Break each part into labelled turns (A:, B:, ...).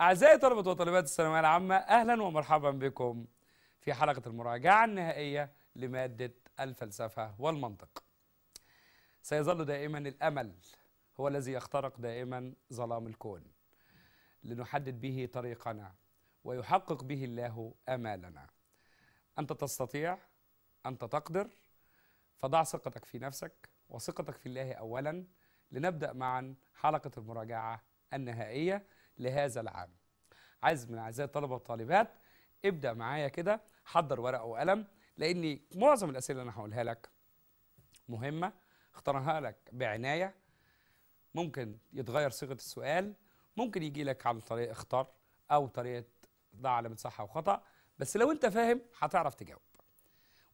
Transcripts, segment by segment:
A: أعزائي طلبة وطالبات الثانوية العامة أهلا ومرحبا بكم في حلقة المراجعة النهائية لمادة الفلسفة والمنطق سيظل دائما الأمل هو الذي يخترق دائما ظلام الكون لنحدد به طريقنا ويحقق به الله آمالنا أنت تستطيع أنت تقدر فضع ثقتك في نفسك وثقتك في الله أولا لنبدأ معا حلقة المراجعة النهائية لهذا العام عايز من اعزائي الطلبه والطالبات ابدا معايا كده حضر ورقه وقلم لان معظم الاسئله اللي انا هقولها لك مهمه اختارها لك بعنايه ممكن يتغير صيغه السؤال ممكن يجي لك عن طريق اختار او طريقه ضع علامه صح أو خطأ بس لو انت فاهم هتعرف تجاوب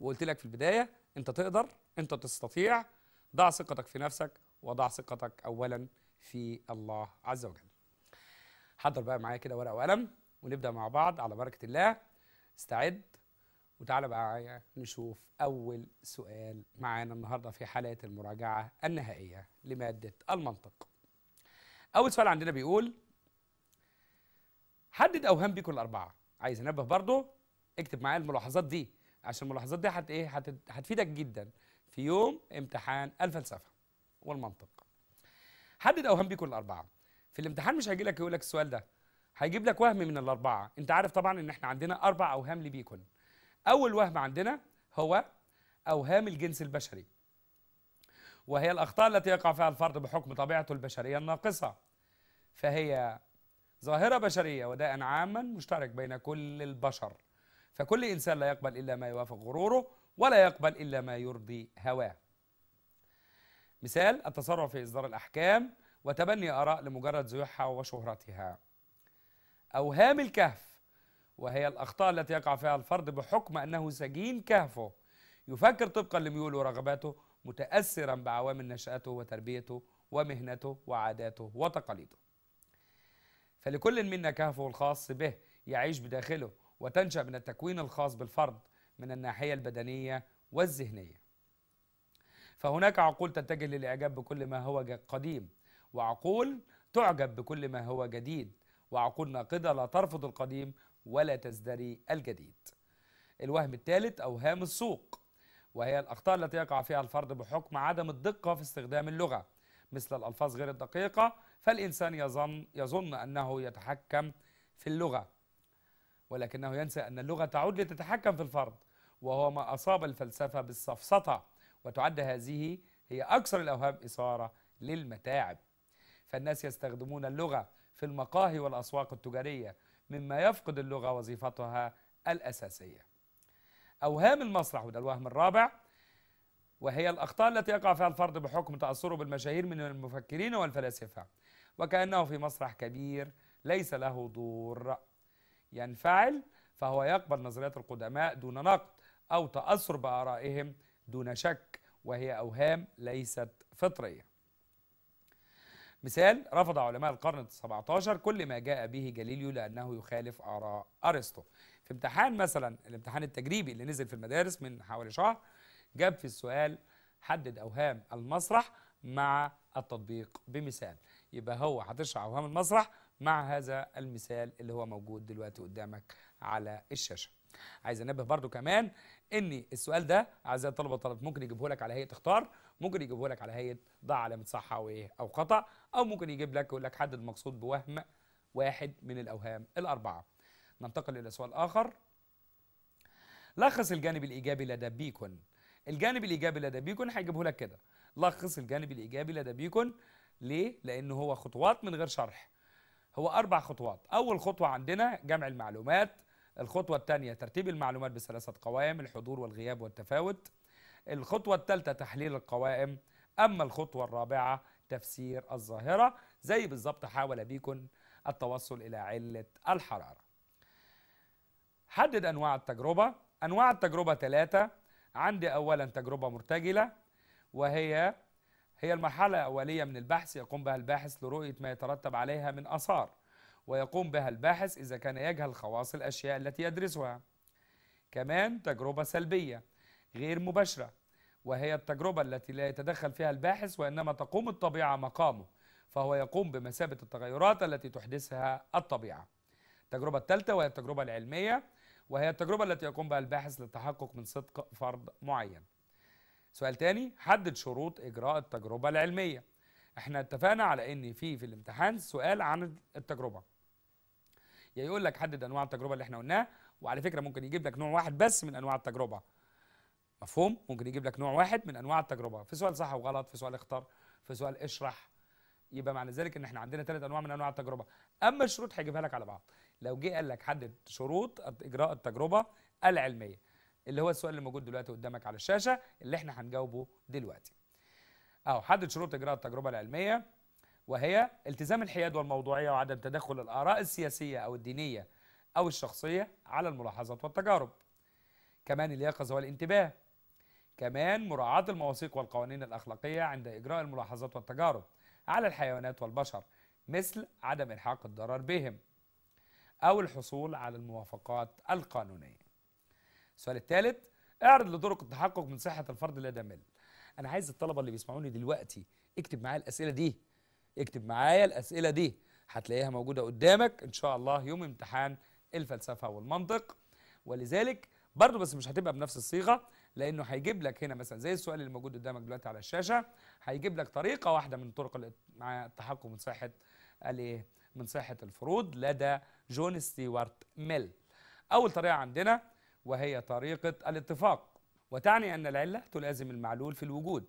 A: وقلت لك في البدايه انت تقدر انت تستطيع ضع ثقتك في نفسك وضع ثقتك اولا في الله عز وجل حضر بقى معايا كده ورقه وقلم ونبدا مع بعض على بركه الله استعد وتعالى بقى معايا نشوف اول سؤال معانا النهارده في حالات المراجعه النهائيه لماده المنطق اول سؤال عندنا بيقول حدد اوهام بيكم الاربعه عايز انبه برضو اكتب معايا الملاحظات دي عشان الملاحظات دي هت ايه هتفيدك جدا في يوم امتحان الفلسفه والمنطق حدد اوهام بيكم الاربعه في الامتحان مش هيجي لك يقول لك السؤال ده هيجيب لك وهم من الاربعه انت عارف طبعا ان احنا عندنا اربع اوهام لبيكون اول وهم عندنا هو اوهام الجنس البشري وهي الاخطاء التي يقع فيها الفرد بحكم طبيعته البشريه الناقصه فهي ظاهره بشريه وداء عاما مشترك بين كل البشر فكل انسان لا يقبل الا ما يوافق غروره ولا يقبل الا ما يرضي هواه مثال التصرف في اصدار الاحكام وتبني آراء لمجرد زيحها وشهرتها أوهام الكهف وهي الأخطاء التي يقع فيها الفرد بحكم أنه سجين كهفه يفكر طبقا لميوله ورغباته متأثرا بعوامل نشأته وتربيته ومهنته وعاداته وتقاليده فلكل منا كهفه الخاص به يعيش بداخله وتنشأ من التكوين الخاص بالفرد من الناحية البدنية والذهنية فهناك عقول تتجه للإعجاب بكل ما هو قديم وعقول تعجب بكل ما هو جديد وعقول ناقدة لا ترفض القديم ولا تزدري الجديد الوهم الثالث أوهام السوق وهي الأخطاء التي يقع فيها الفرد بحكم عدم الدقة في استخدام اللغة مثل الألفاظ غير الدقيقة فالإنسان يظن, يظن أنه يتحكم في اللغة ولكنه ينسى أن اللغة تعود لتتحكم في الفرد وهو ما أصاب الفلسفة بالسفسطة وتعد هذه هي أكثر الأوهام إثارة للمتاعب فالناس يستخدمون اللغة في المقاهي والأسواق التجارية مما يفقد اللغة وظيفتها الأساسية أوهام المسرح وده الوهم الرابع وهي الأخطاء التي يقع فيها الفرد بحكم تأثره بالمشاهير من المفكرين والفلاسفة وكأنه في مسرح كبير ليس له دور ينفعل فهو يقبل نظريات القدماء دون نقد أو تأثر بآرائهم دون شك وهي أوهام ليست فطرية مثال رفض علماء القرن ال17 كل ما جاء به جاليليو لأنه يخالف آراء أرسطو في امتحان مثلا الامتحان التجريبي اللي نزل في المدارس من حوالي شهر جاب في السؤال حدد أوهام المسرح مع التطبيق بمثال يبقى هو هتشرح أوهام المسرح مع هذا المثال اللي هو موجود دلوقتي قدامك على الشاشة عايز انبه برضو كمان ان السؤال ده اعزائي الطلبه والطلبات ممكن يجيبه لك على هيئه اختار ممكن يجيبه لك على هيئه ضع علامه صح او ايه او خطا او ممكن يجيب لك يقول لك حدد المقصود بوهم واحد من الاوهام الاربعه ننتقل الى سؤال اخر لخص الجانب الايجابي لدى بيكون الجانب الايجابي لدى بيكون هيجيبه لك كده لخص الجانب الايجابي لدى بيكون ليه لان هو خطوات من غير شرح هو اربع خطوات اول خطوه عندنا جمع المعلومات الخطوه الثانيه ترتيب المعلومات بثلاثه قوائم الحضور والغياب والتفاوت الخطوة الثالثة تحليل القوائم أما الخطوة الرابعة تفسير الظاهرة زي بالظبط حاول بيكون التوصل إلى علة الحرارة حدد أنواع التجربة أنواع التجربة ثلاثة عندي أولا تجربة مرتجلة وهي هي المرحلة الأولية من البحث يقوم بها الباحث لرؤية ما يترتب عليها من آثار ويقوم بها الباحث إذا كان يجهل خواص الأشياء التي يدرسها كمان تجربة سلبية غير مباشرة وهي التجربة التي لا يتدخل فيها الباحث وإنما تقوم الطبيعة مقامه فهو يقوم بمثابة التغيرات التي تحدثها الطبيعة التجربة الثالثة وهي التجربة العلمية وهي التجربة التي يقوم بها الباحث للتحقق من صدق فرض معين سؤال تاني حدد شروط إجراء التجربة العلمية احنا اتفقنا على ان في في الامتحان سؤال عن التجربة يا يقول لك حدد انواع التجربة اللي احنا قلناها وعلى فكرة ممكن يجيب لك نوع واحد بس من انواع التجربة مفهوم ممكن يجيب لك نوع واحد من انواع التجربه في سؤال صح وغلط في سؤال اختار في سؤال اشرح يبقى معنى ذلك ان احنا عندنا ثلاث انواع من انواع التجربه اما الشروط هيجيبها لك على بعض لو جه قال لك حدد شروط اجراء التجربه العلميه اللي هو السؤال اللي موجود دلوقتي قدامك على الشاشه اللي احنا هنجاوبه دلوقتي اهو حدد شروط اجراء التجربه العلميه وهي التزام الحياد والموضوعيه وعدم تدخل الاراء السياسيه او الدينيه او الشخصيه على الملاحظات والتجارب كمان اليقظه والانتباه كمان مراعاة المواثيق والقوانين الأخلاقية عند إجراء الملاحظات والتجارب على الحيوانات والبشر مثل عدم إلحاق الضرر بهم أو الحصول على الموافقات القانونية السؤال الثالث اعرض لطرق التحقق من صحة الفرد لدى مل أنا عايز الطلبة اللي بيسمعوني دلوقتي اكتب معايا الأسئلة دي اكتب معايا الأسئلة دي هتلاقيها موجودة قدامك إن شاء الله يوم امتحان الفلسفة والمنطق ولذلك برضه بس مش هتبقى بنفس الصيغة لانه هيجيب لك هنا مثلا زي السؤال اللي موجود قدامك دلوقتي على الشاشه هيجيب لك طريقه واحده من طرق مع من صحه الايه من صحه الفروض لدى جون ستيوارت ميل اول طريقه عندنا وهي طريقه الاتفاق وتعني ان العله تلازم المعلول في الوجود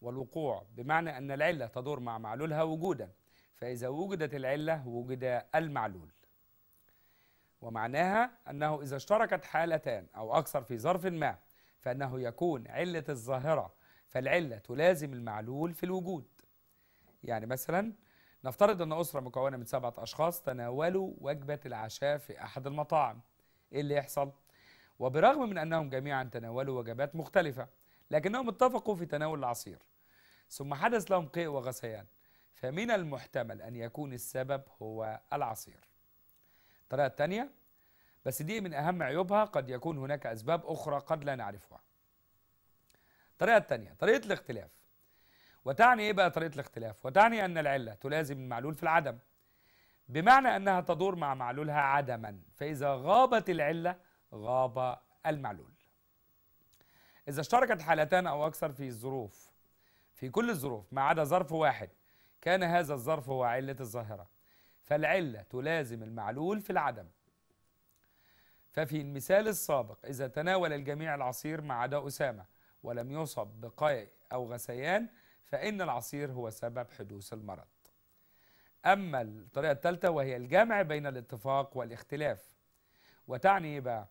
A: والوقوع بمعنى ان العله تدور مع معلولها وجودا فاذا وجدت العله وجد المعلول ومعناها أنه إذا اشتركت حالتان أو أكثر في ظرف ما فأنه يكون علة الظاهرة فالعلة تلازم المعلول في الوجود يعني مثلا نفترض أن أسرة مكونة من سبعة أشخاص تناولوا وجبة العشاء في أحد المطاعم إيه اللي يحصل؟ وبرغم من أنهم جميعا تناولوا وجبات مختلفة لكنهم اتفقوا في تناول العصير ثم حدث لهم قيء وغثيان فمن المحتمل أن يكون السبب هو العصير الطريقة الثانية بس دي من أهم عيوبها قد يكون هناك أسباب أخرى قد لا نعرفها الطريقة الثانية طريقة الاختلاف وتعني إيه بقى طريقة الاختلاف؟ وتعني أن العلة تلازم المعلول في العدم بمعنى أنها تدور مع معلولها عدما فإذا غابت العلة غاب المعلول إذا اشتركت حالتان أو أكثر في الظروف في كل الظروف ما عدا ظرف واحد كان هذا الظرف هو علة الظاهرة فالعلة تلازم المعلول في العدم ففي المثال السابق إذا تناول الجميع العصير مع عدا أسامة ولم يصب بقيء أو غثيان فإن العصير هو سبب حدوث المرض أما الطريقة الثالثة وهي الجمع بين الاتفاق والاختلاف وتعني إيه بقى؟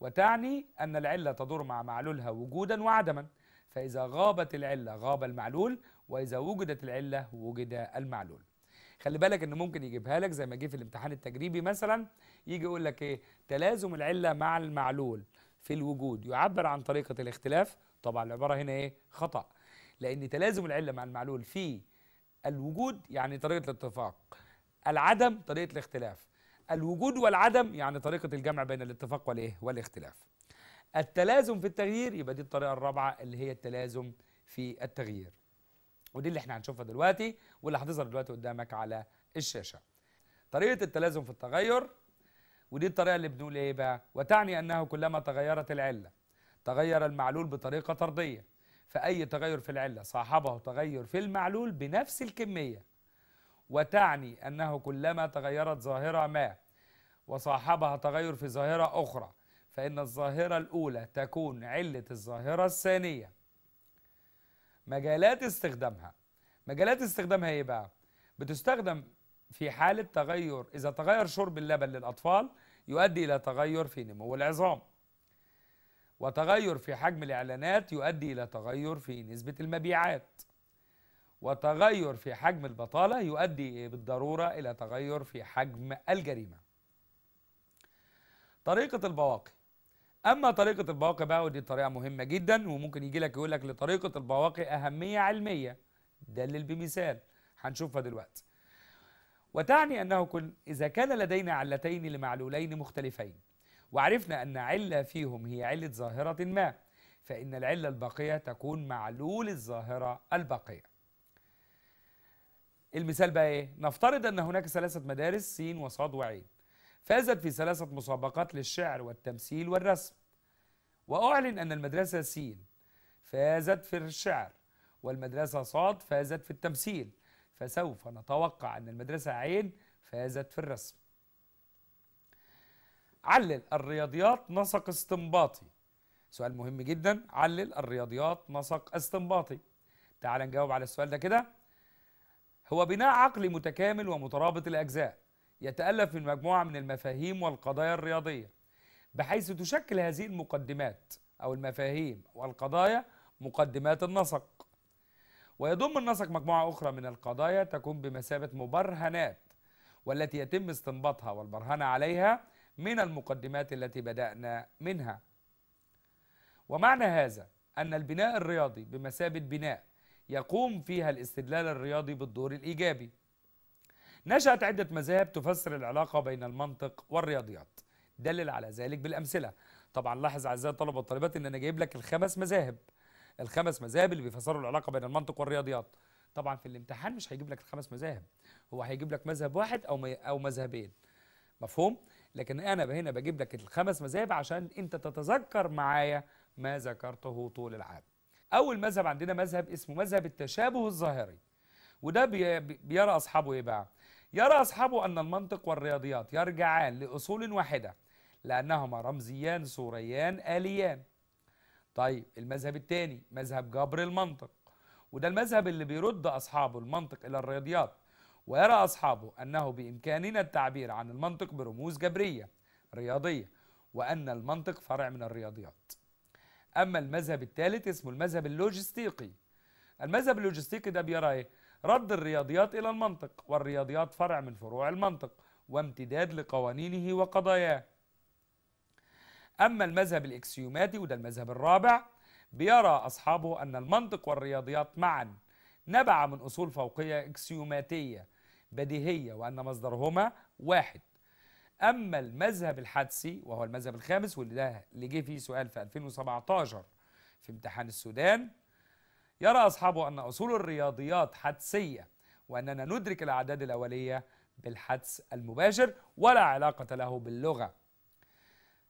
A: وتعني أن العلة تدور مع معلولها وجودا وعدما فإذا غابت العلة غاب المعلول وإذا وجدت العلة وجد المعلول خلي بالك ان ممكن يجيبها لك زي ما جه في الامتحان التجريبي مثلا يجي يقول لك ايه تلازم العله مع المعلول في الوجود يعبر عن طريقه الاختلاف طبعا العباره هنا ايه خطا لان تلازم العله مع المعلول في الوجود يعني طريقه الاتفاق العدم طريقه الاختلاف الوجود والعدم يعني طريقه الجمع بين الاتفاق والايه والاختلاف التلازم في التغيير يبقى دي الطريقه الرابعه اللي هي التلازم في التغيير ودي اللي احنا هنشوفها دلوقتي واللي هتظهر دلوقتي قدامك على الشاشه طريقه التلازم في التغير ودي الطريقه اللي بنقول ايه بقى وتعني انه كلما تغيرت العله تغير المعلول بطريقه طرديه فاي تغير في العله صاحبه تغير في المعلول بنفس الكميه وتعني انه كلما تغيرت ظاهره ما وصاحبها تغير في ظاهره اخرى فان الظاهره الاولى تكون عله الظاهره الثانيه مجالات استخدامها مجالات استخدامها ايه بقى بتستخدم في حالة تغير إذا تغير شرب اللبن للأطفال يؤدي إلى تغير في نمو العظام وتغير في حجم الإعلانات يؤدي إلى تغير في نسبة المبيعات وتغير في حجم البطالة يؤدي إيه بالضرورة إلى تغير في حجم الجريمة طريقة البواقي اما طريقه البواقي بقى ودي طريقه مهمه جدا وممكن يجي لك يقول لك لطريقه البواقي اهميه علميه دلل بمثال هنشوفها دلوقتي وتعني انه كن اذا كان لدينا علتين لمعلولين مختلفين وعرفنا ان عله فيهم هي عله ظاهره ما فان العله الباقيه تكون معلول الظاهره الباقيه المثال بقى ايه نفترض ان هناك ثلاثه مدارس س وص وع فازت في ثلاثة مسابقات للشعر والتمثيل والرسم وأعلن أن المدرسة سين فازت في الشعر والمدرسة صاد فازت في التمثيل فسوف نتوقع أن المدرسة عين فازت في الرسم علل الرياضيات نسق استنباطي سؤال مهم جدا علل الرياضيات نسق استنباطي تعال نجاوب على السؤال ده كده هو بناء عقلي متكامل ومترابط الأجزاء يتألف من مجموعة من المفاهيم والقضايا الرياضية بحيث تشكل هذه المقدمات أو المفاهيم والقضايا مقدمات النسق ويضم النسق مجموعة أخرى من القضايا تكون بمثابة مبرهنات والتي يتم استنباطها والبرهنة عليها من المقدمات التي بدأنا منها ومعنى هذا أن البناء الرياضي بمثابة بناء يقوم فيها الاستدلال الرياضي بالدور الإيجابي نشأت عدة مذاهب تفسر العلاقة بين المنطق والرياضيات دلل على ذلك بالأمثلة طبعا لاحظ أعزائي الطلبة والطالبات إن أنا جايب لك الخمس مذاهب الخمس مذاهب اللي بيفسروا العلاقة بين المنطق والرياضيات طبعا في الامتحان مش هيجيب لك الخمس مذاهب هو هيجيب لك مذهب واحد أو أو مذهبين مفهوم؟ لكن أنا هنا بجيب لك الخمس مذاهب عشان أنت تتذكر معايا ما ذكرته طول العام أول مذهب عندنا مذهب اسمه مذهب التشابه الظاهري وده بيرى أصحابه إيه بقى؟ يرى أصحابه أن المنطق والرياضيات يرجعان لأصول واحدة لأنهما رمزيان صوريان آليان طيب المذهب الثاني مذهب جبر المنطق وده المذهب اللي بيرد أصحابه المنطق إلى الرياضيات ويرى أصحابه أنه بإمكاننا التعبير عن المنطق برموز جبرية رياضية وأن المنطق فرع من الرياضيات أما المذهب الثالث اسمه المذهب اللوجستيقي المذهب اللوجستيقي ده بيرى إيه؟ رد الرياضيات إلى المنطق والرياضيات فرع من فروع المنطق وامتداد لقوانينه وقضاياه أما المذهب الإكسيوماتي وده المذهب الرابع بيرى أصحابه أن المنطق والرياضيات معا نبع من أصول فوقية إكسيوماتية بديهية وأن مصدرهما واحد أما المذهب الحدسي وهو المذهب الخامس واللي ده اللي جه فيه سؤال في 2017 في امتحان السودان يرى أصحابه أن أصول الرياضيات حدسية وأننا ندرك الأعداد الأولية بالحدس المباشر ولا علاقة له باللغة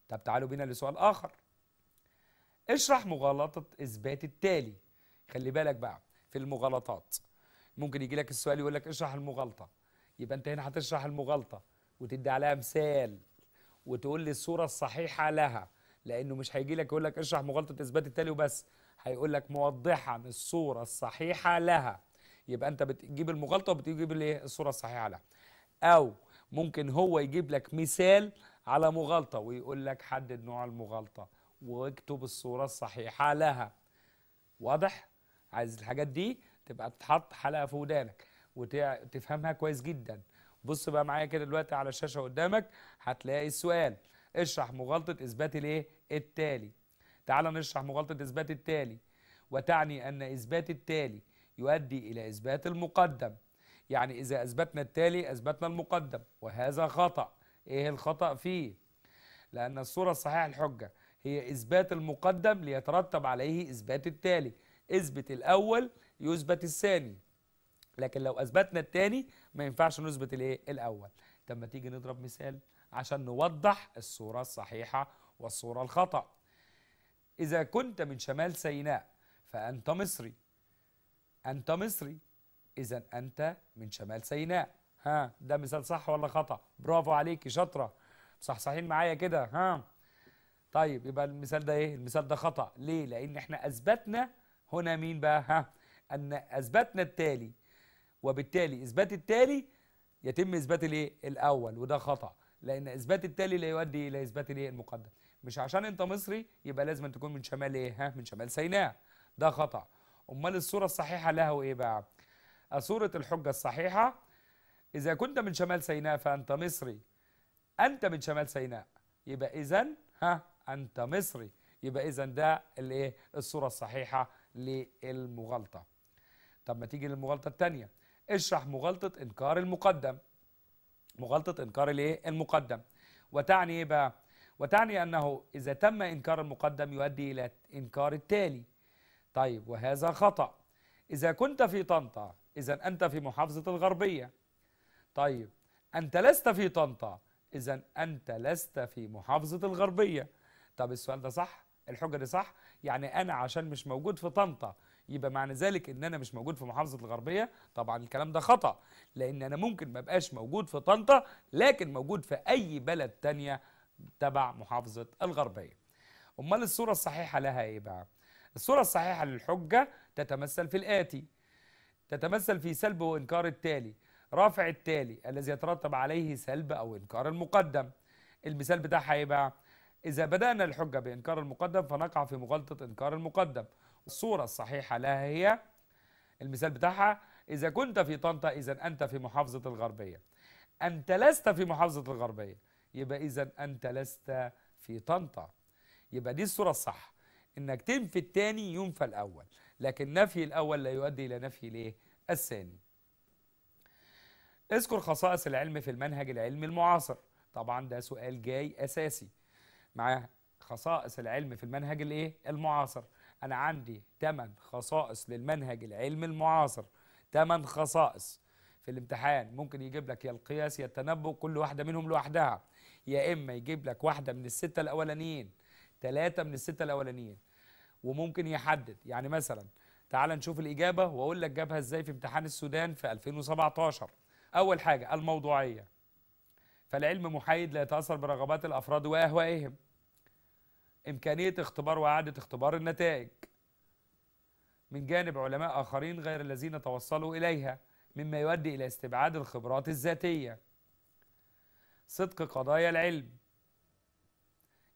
A: طب تعالوا بنا لسؤال آخر اشرح مغالطة إثبات التالي خلي بالك بقى في المغالطات ممكن يجي لك السؤال يقول لك اشرح المغالطة يبقى أنت هنا هتشرح المغالطة وتدي عليها مثال وتقول لي الصورة الصحيحة لها لأنه مش هيجي لك يقول لك اشرح مغالطة إثبات التالي وبس هيقول لك موضحا الصوره الصحيحه لها يبقى انت بتجيب المغالطه وبتجيب الايه الصوره الصحيحه لها او ممكن هو يجيب لك مثال على مغالطه ويقول لك حدد نوع المغالطه واكتب الصوره الصحيحه لها واضح عايز الحاجات دي تبقى تتحط حلقه في ودانك وتفهمها كويس جدا بص بقى معايا كده دلوقتي على الشاشه قدامك هتلاقي السؤال اشرح مغالطه اثبات الايه التالي تعال نشرح مغالطة إثبات التالي وتعني أن إثبات التالي يؤدي إلى إثبات المقدم يعني إذا أثبتنا التالي أثبتنا المقدم وهذا خطأ إيه الخطأ فيه؟ لأن الصورة الصحيحة الحجة هي إثبات المقدم ليترتب عليه إثبات التالي اثبت الأول يثبت الثاني لكن لو أثبتنا التاني ما ينفعش نثبت الإيه؟ الأول طب ما تيجي نضرب مثال عشان نوضح الصورة الصحيحة والصورة الخطأ إذا كنت من شمال سيناء فأنت مصري أنت مصري إذا أنت من شمال سيناء ها ده مثال صح ولا خطأ برافو عليكي شاطرة صحين معايا كده ها طيب يبقى المثال ده إيه المثال ده خطأ ليه لأن إحنا أثبتنا هنا مين بقى ها أن أثبتنا التالي وبالتالي إثبات التالي يتم إثبات الإيه الأول وده خطأ لأن إثبات التالي لا يؤدي إلى إثبات الإيه المقدم مش عشان انت مصري يبقى لازم أن تكون من شمال ايه ها من شمال سيناء ده خطأ امال الصورة الصحيحة لها ايه بقى صورة الحجة الصحيحة اذا كنت من شمال سيناء فانت مصري انت من شمال سيناء يبقى اذا ها انت مصري يبقى اذا ده الايه الصورة الصحيحة للمغالطة طب ما تيجي للمغالطة الثانية اشرح مغالطة انكار المقدم مغالطة انكار الايه المقدم وتعني ايه بقى وتعني أنه إذا تم إنكار المقدم يؤدي إلى إنكار التالي طيب وهذا خطأ إذا كنت في طنطا إذا أنت في محافظة الغربية طيب أنت لست في طنطا إذا أنت لست في محافظة الغربية طب السؤال ده صح الحجة دي صح يعني أنا عشان مش موجود في طنطا يبقى معنى ذلك ان انا مش موجود في محافظه الغربيه طبعا الكلام ده خطا لان انا ممكن ما بقاش موجود في طنطا لكن موجود في اي بلد تانية تبع محافظة الغربية أمال الصورة الصحيحة لها إيه بقى؟ الصورة الصحيحة للحجة تتمثل في الآتي تتمثل في سلب وإنكار التالي رافع التالي الذي يترتب عليه سلب أو إنكار المقدم المثال بتاعها إيه بقى؟ إذا بدأنا الحجة بإنكار المقدم فنقع في مغالطة إنكار المقدم الصورة الصحيحة لها هي المثال بتاعها إذا كنت في طنطا إذا أنت في محافظة الغربية أنت لست في محافظة الغربية يبقى إذا أنت لست في طنطا يبقى دي الصورة الصح إنك تنفي الثاني ينفى الأول لكن نفي الأول لا يؤدي إلى نفي الايه الثاني اذكر خصائص العلم في المنهج العلمي المعاصر طبعا ده سؤال جاي أساسي مع خصائص العلم في المنهج الايه المعاصر انا عندي 8 خصائص للمنهج العلمي المعاصر 8 خصائص في الامتحان ممكن يجيب لك يا القياس يا التنبؤ كل واحده منهم لوحدها يا اما يجيب لك واحده من السته الاولانيين ثلاثه من السته الاولانيين وممكن يحدد يعني مثلا تعال نشوف الاجابه واقول لك جابها ازاي في امتحان السودان في 2017 اول حاجه الموضوعيه فالعلم محايد لا يتاثر برغبات الافراد واهوائهم امكانيه اختبار واعاده اختبار النتائج من جانب علماء اخرين غير الذين توصلوا اليها مما يؤدي الى استبعاد الخبرات الذاتيه صدق قضايا العلم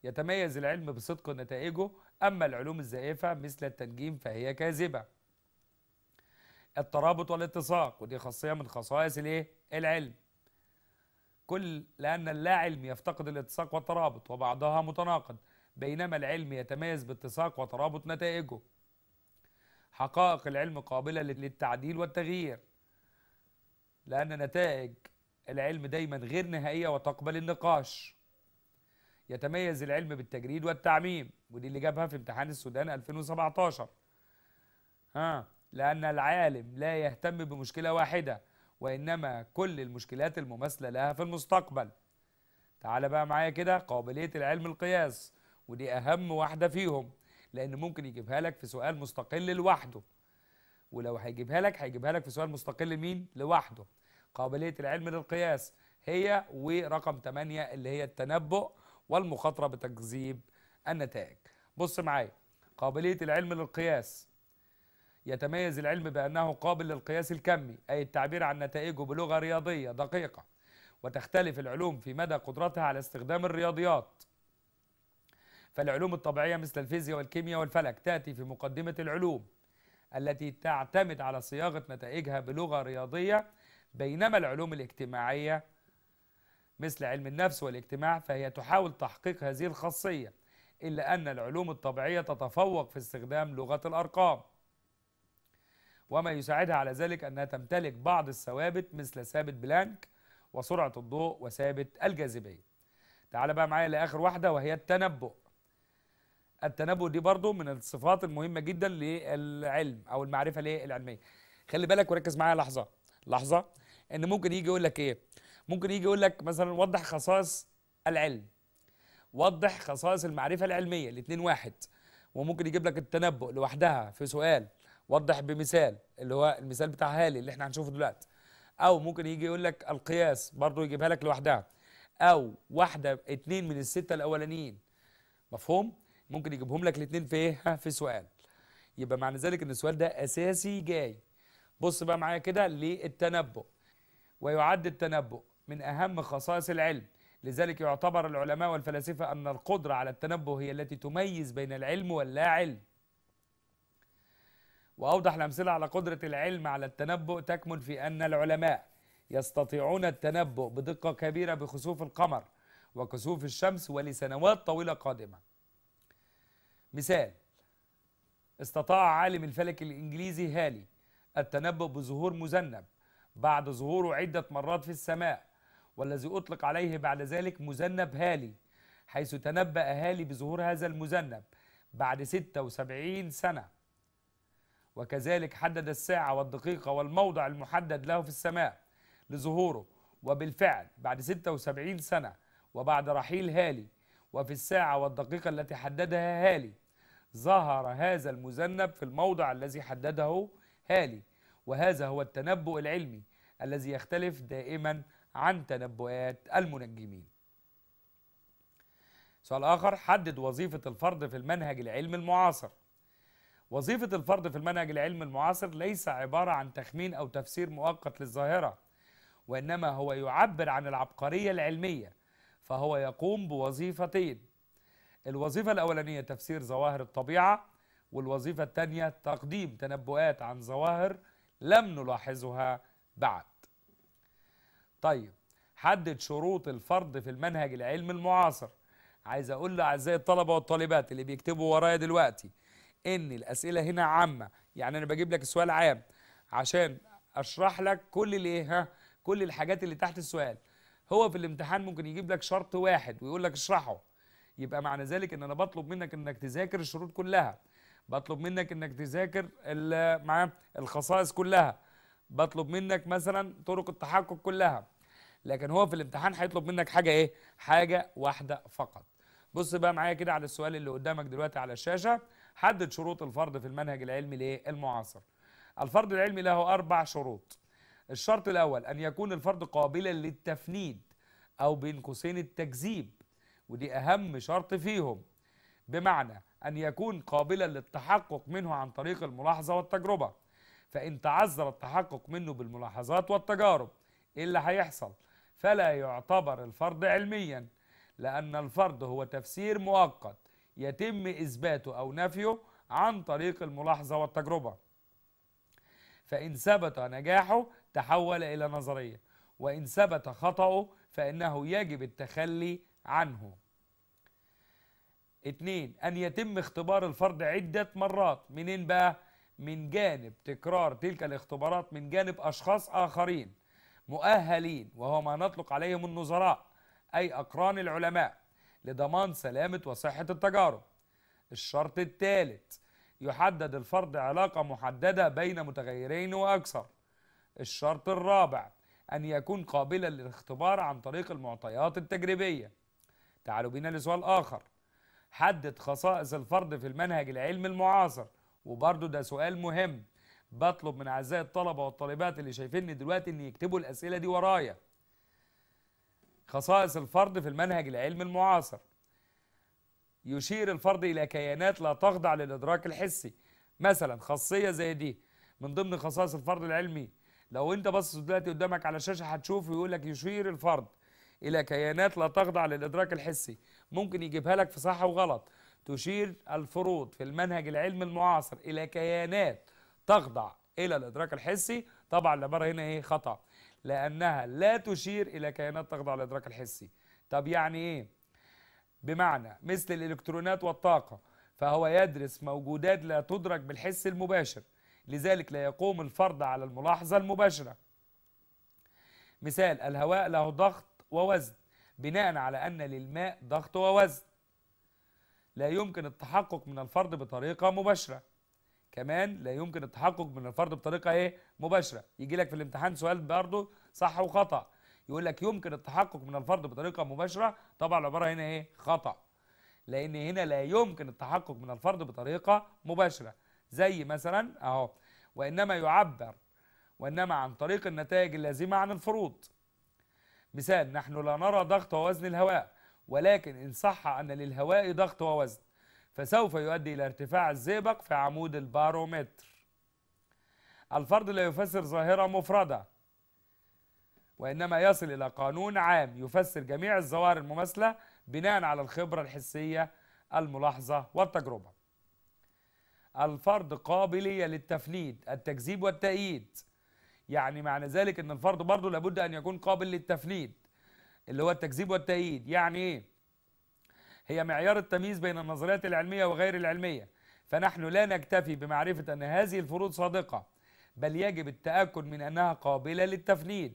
A: يتميز العلم بصدق نتائجه أما العلوم الزائفة مثل التنجيم فهي كاذبة الترابط والاتساق ودي خاصية من خصائص الايه؟ العلم كل لأن اللا علم يفتقد الاتساق والترابط وبعضها متناقض بينما العلم يتميز باتساق وترابط نتائجه حقائق العلم قابلة للتعديل والتغيير لأن نتائج العلم دايما غير نهائية وتقبل النقاش يتميز العلم بالتجريد والتعميم ودي اللي جابها في امتحان السودان 2017 ها لأن العالم لا يهتم بمشكلة واحدة وإنما كل المشكلات المماثلة لها في المستقبل تعال بقى معايا كده قابلية العلم القياس ودي أهم واحدة فيهم لأن ممكن يجيبها لك في سؤال مستقل لوحده ولو هيجيبها لك هيجيبها لك في سؤال مستقل مين لوحده قابليه العلم للقياس هي ورقم 8 اللي هي التنبؤ والمخاطره بتكذيب النتائج بص معايا قابليه العلم للقياس يتميز العلم بانه قابل للقياس الكمي اي التعبير عن نتائجه بلغه رياضيه دقيقه وتختلف العلوم في مدى قدرتها على استخدام الرياضيات فالعلوم الطبيعيه مثل الفيزياء والكيمياء والفلك تاتي في مقدمه العلوم التي تعتمد على صياغه نتائجها بلغه رياضيه بينما العلوم الاجتماعية مثل علم النفس والاجتماع فهي تحاول تحقيق هذه الخاصية إلا أن العلوم الطبيعية تتفوق في استخدام لغة الأرقام وما يساعدها على ذلك أنها تمتلك بعض الثوابت مثل ثابت بلانك وسرعة الضوء وثابت الجاذبية تعال بقى معايا لآخر واحدة وهي التنبؤ التنبؤ دي برضو من الصفات المهمة جدا للعلم أو المعرفة العلمية خلي بالك وركز معايا لحظة لحظة ان ممكن يجي يقول لك ايه ممكن يجي يقول لك مثلا وضح خصائص العلم وضح خصائص المعرفه العلميه الاثنين واحد وممكن يجيب لك التنبؤ لوحدها في سؤال وضح بمثال اللي هو المثال بتاع هالي اللي احنا هنشوفه دلوقتي او ممكن يجي يقول لك القياس برضه يجيبها لك لوحدها او واحده اثنين من السته الاولانيين مفهوم ممكن يجيبهم لك الاثنين في ايه في سؤال يبقى معنى ذلك ان السؤال ده اساسي جاي بص بقى معايا كده للتنبؤ ويعد التنبؤ من أهم خصائص العلم لذلك يعتبر العلماء والفلاسفة أن القدرة على التنبؤ هي التي تميز بين العلم واللا علم وأوضح الأمثلة على قدرة العلم على التنبؤ تكمن في أن العلماء يستطيعون التنبؤ بدقة كبيرة بخسوف القمر وكسوف الشمس ولسنوات طويلة قادمة مثال استطاع عالم الفلك الإنجليزي هالي التنبؤ بظهور مذنب بعد ظهوره عدة مرات في السماء والذي أطلق عليه بعد ذلك مذنب هالي حيث تنبأ هالي بظهور هذا المذنب بعد 76 سنة وكذلك حدد الساعة والدقيقة والموضع المحدد له في السماء لظهوره وبالفعل بعد 76 سنة وبعد رحيل هالي وفي الساعة والدقيقة التي حددها هالي ظهر هذا المذنب في الموضع الذي حدده هالي وهذا هو التنبؤ العلمي الذي يختلف دائما عن تنبؤات المنجمين سؤال آخر حدد وظيفة الفرد في المنهج العلمي المعاصر وظيفة الفرد في المنهج العلمي المعاصر ليس عبارة عن تخمين أو تفسير مؤقت للظاهرة وإنما هو يعبر عن العبقرية العلمية فهو يقوم بوظيفتين الوظيفة الأولانية تفسير ظواهر الطبيعة والوظيفة الثانية تقديم تنبؤات عن ظواهر لم نلاحظها بعد طيب حدد شروط الفرض في المنهج العلمي المعاصر عايز اقول لاعزائي الطلبه والطالبات اللي بيكتبوا ورايا دلوقتي ان الاسئله هنا عامه يعني انا بجيب لك السؤال عام عشان اشرح لك كل الايه ها كل الحاجات اللي تحت السؤال هو في الامتحان ممكن يجيب لك شرط واحد ويقول لك اشرحه يبقى معنى ذلك ان انا بطلب منك انك تذاكر الشروط كلها بطلب منك انك تذاكر معاه الخصائص كلها بطلب منك مثلا طرق التحقق كلها لكن هو في الامتحان هيطلب منك حاجه ايه حاجه واحده فقط بص بقى معايا كده على السؤال اللي قدامك دلوقتي على الشاشه حدد شروط الفرض في المنهج العلمي الايه المعاصر الفرض العلمي له اربع شروط الشرط الاول ان يكون الفرض قابلا للتفنيد او بين قوسين التكذيب ودي اهم شرط فيهم بمعنى أن يكون قابلا للتحقق منه عن طريق الملاحظة والتجربة فإن تعذر التحقق منه بالملاحظات والتجارب إيه اللي هيحصل؟ فلا يعتبر الفرض علميا لأن الفرض هو تفسير مؤقت يتم إثباته أو نفيه عن طريق الملاحظة والتجربة فإن ثبت نجاحه تحول إلى نظرية وإن ثبت خطأه فإنه يجب التخلي عنه اتنين أن يتم اختبار الفرد عدة مرات منين بقى؟ من جانب تكرار تلك الاختبارات من جانب أشخاص آخرين مؤهلين وهو ما نطلق عليهم النظراء أي أقران العلماء لضمان سلامة وصحة التجارب الشرط الثالث يحدد الفرد علاقة محددة بين متغيرين وأكثر الشرط الرابع أن يكون قابلا للاختبار عن طريق المعطيات التجريبية تعالوا بينا لسؤال آخر حدد خصائص الفرد في المنهج العلمي المعاصر وبرضه ده سؤال مهم بطلب من اعزائي الطلبه والطالبات اللي شايفيني دلوقتي ان يكتبوا الاسئله دي ورايا خصائص الفرد في المنهج العلمي المعاصر يشير الفرد الى كيانات لا تخضع للادراك الحسي مثلا خاصيه زي دي من ضمن خصائص الفرد العلمي لو انت بص دلوقتي قدامك على الشاشه هتشوف يقول لك يشير الفرد إلى كيانات لا تخضع للإدراك الحسي ممكن يجيبها لك في صح وغلط تشير الفروض في المنهج العلمي المعاصر إلى كيانات تخضع إلى الإدراك الحسي طبعا العبارة هنا إيه خطأ لأنها لا تشير إلى كيانات تخضع للإدراك الحسي طب يعني إيه؟ بمعنى مثل الإلكترونات والطاقة فهو يدرس موجودات لا تدرك بالحس المباشر لذلك لا يقوم الفرد على الملاحظة المباشرة مثال الهواء له ضغط ووزن بناء على أن للماء ضغط ووزن لا يمكن التحقق من الفرد بطريقة مباشرة كمان لا يمكن التحقق من الفرد بطريقة إيه؟ مباشرة يجي لك في الامتحان سؤال برضه صح وخطأ يقول لك يمكن التحقق من الفرد بطريقة مباشرة طبعا العبارة هنا إيه؟ خطأ لأن هنا لا يمكن التحقق من الفرد بطريقة مباشرة زي مثلا أهو وإنما يعبر وإنما عن طريق النتائج اللازمة عن الفروض مثال نحن لا نرى ضغط ووزن الهواء ولكن إن صح أن للهواء ضغط ووزن فسوف يؤدي إلى ارتفاع الزئبق في عمود البارومتر الفرد لا يفسر ظاهرة مفردة وإنما يصل إلى قانون عام يفسر جميع الظواهر المماثلة بناء على الخبرة الحسية الملاحظة والتجربة الفرد قابلية للتفنيد التكذيب والتأييد يعني معنى ذلك ان الفرض برضه لابد ان يكون قابل للتفنيد اللي هو التكذيب والتأييد يعني ايه هي معيار التمييز بين النظريات العلمية وغير العلمية فنحن لا نكتفي بمعرفة أن هذه الفروض صادقة بل يجب التأكد من أنها قابلة للتفنيد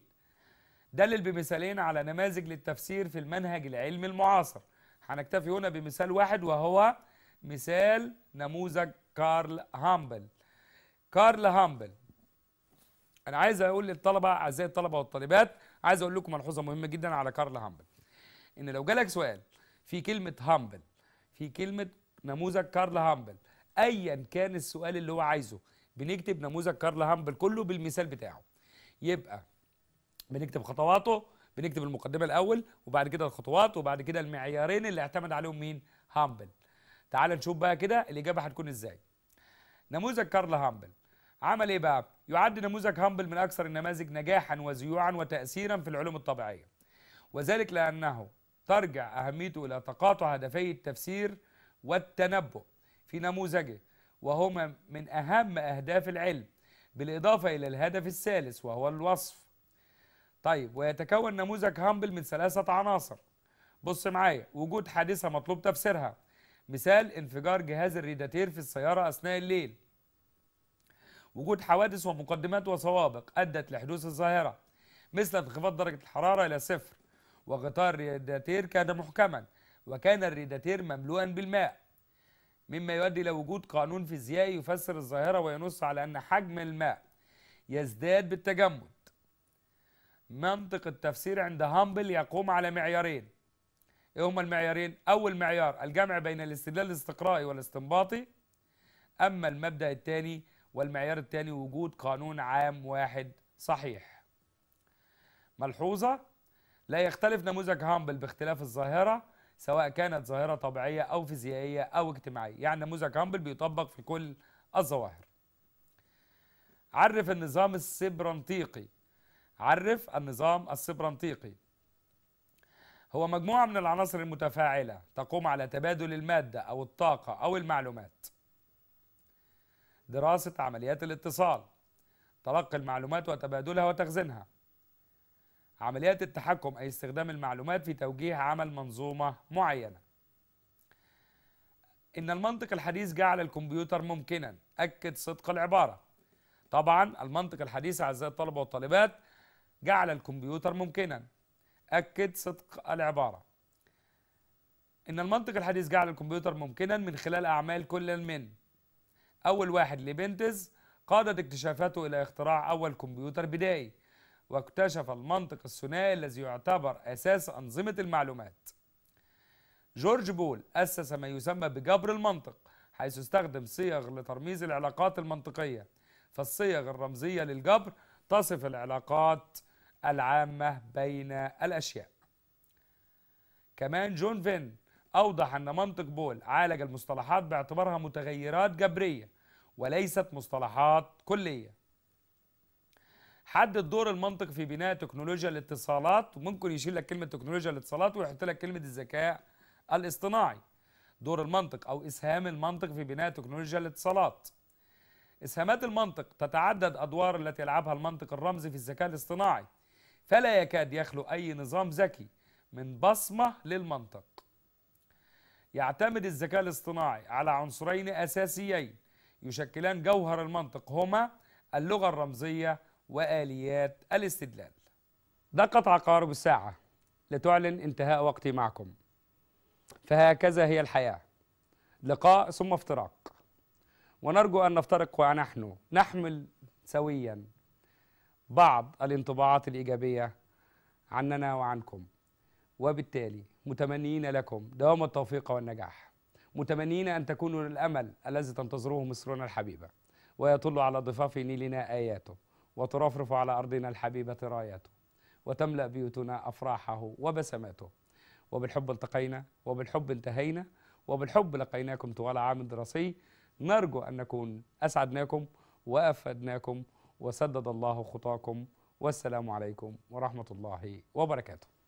A: دلل بمثالين على نماذج للتفسير في المنهج العلمي المعاصر هنكتفي هنا بمثال واحد وهو مثال نموذج كارل هامبل كارل هامبل انا عايز اقول للطلبه اعزائي الطلبه والطالبات عايز اقول لكم ملحوظه مهمه جدا على كارل هامبل ان لو جالك سؤال في كلمه هامبل في كلمه نموذج كارل هامبل ايا كان السؤال اللي هو عايزه بنكتب نموذج كارل هامبل كله بالمثال بتاعه يبقى بنكتب خطواته بنكتب المقدمه الاول وبعد كده الخطوات وبعد كده المعيارين اللي اعتمد عليهم مين هامبل تعال نشوف بقى كده الاجابه هتكون ازاي نموذج كارل هامبل عمل ايه بقى يعد نموذج هامبل من اكثر النماذج نجاحا وزيوعا وتاثيرا في العلوم الطبيعيه وذلك لانه ترجع اهميته الى تقاطع هدفي التفسير والتنبؤ في نموذجه وهما من اهم اهداف العلم بالاضافه الى الهدف الثالث وهو الوصف طيب ويتكون نموذج هامبل من ثلاثه عناصر بص معايا وجود حادثه مطلوب تفسيرها مثال انفجار جهاز الريداتير في السياره اثناء الليل وجود حوادث ومقدمات وسوابق أدت لحدوث الظاهرة مثل انخفاض درجة الحرارة إلى صفر وغطاء الريداتير كان محكما وكان الريداتير مملوءا بالماء مما يؤدي إلى وجود قانون فيزيائي يفسر الظاهرة وينص على أن حجم الماء يزداد بالتجمد منطق التفسير عند هامبل يقوم على معيارين ايه هما المعيارين اول معيار الجمع بين الاستدلال الاستقرائي والاستنباطي اما المبدا الثاني والمعيار الثاني وجود قانون عام واحد صحيح ملحوظة لا يختلف نموذج هامبل باختلاف الظاهرة سواء كانت ظاهرة طبيعية أو فيزيائية أو اجتماعية يعني نموذج هامبل بيطبق في كل الظواهر عرف النظام السبرنطيقي عرف النظام السبرنطيقي هو مجموعة من العناصر المتفاعلة تقوم على تبادل المادة أو الطاقة أو المعلومات دراسة عمليات الاتصال تلقي المعلومات وتبادلها وتخزينها عمليات التحكم أي استخدام المعلومات في توجيه عمل منظومة معينة إن المنطق الحديث جعل الكمبيوتر ممكنا أكد صدق العبارة طبعا المنطق الحديث أعزائي الطلبة والطالبات جعل الكمبيوتر ممكنا أكد صدق العبارة إن المنطق الحديث جعل الكمبيوتر ممكنا من خلال أعمال كل من أول واحد ليبنتز قادت اكتشافاته إلى اختراع أول كمبيوتر بدائي واكتشف المنطق الثنائي الذي يعتبر أساس أنظمة المعلومات جورج بول أسس ما يسمى بجبر المنطق حيث استخدم صيغ لترميز العلاقات المنطقية فالصيغ الرمزية للجبر تصف العلاقات العامة بين الأشياء كمان جون فين أوضح أن منطق بول عالج المصطلحات باعتبارها متغيرات جبرية وليست مصطلحات كلية حدد دور المنطق في بناء تكنولوجيا الاتصالات وممكن يشيل لك كلمة تكنولوجيا الاتصالات ويحط لك كلمة الذكاء الاصطناعي دور المنطق أو إسهام المنطق في بناء تكنولوجيا الاتصالات إسهامات المنطق تتعدد أدوار التي يلعبها المنطق الرمزي في الذكاء الاصطناعي فلا يكاد يخلو أي نظام ذكي من بصمة للمنطق يعتمد الذكاء الاصطناعي على عنصرين أساسيين يشكلان جوهر المنطق هما اللغة الرمزية وآليات الاستدلال دقت عقارب الساعة لتعلن انتهاء وقتي معكم فهكذا هي الحياة لقاء ثم افتراق ونرجو أن نفترق ونحن نحمل سويا بعض الانطباعات الإيجابية عننا وعنكم وبالتالي متمنين لكم دوام التوفيق والنجاح متمنين أن تكونوا الأمل الذي تنتظره مصرنا الحبيبة ويطل على ضفاف نيلنا آياته وترفرف على أرضنا الحبيبة راياته وتملأ بيوتنا أفراحه وبسماته وبالحب التقينا وبالحب انتهينا وبالحب لقيناكم طوال عام دراسي نرجو أن نكون أسعدناكم وأفدناكم وسدد الله خطاكم والسلام عليكم ورحمة الله وبركاته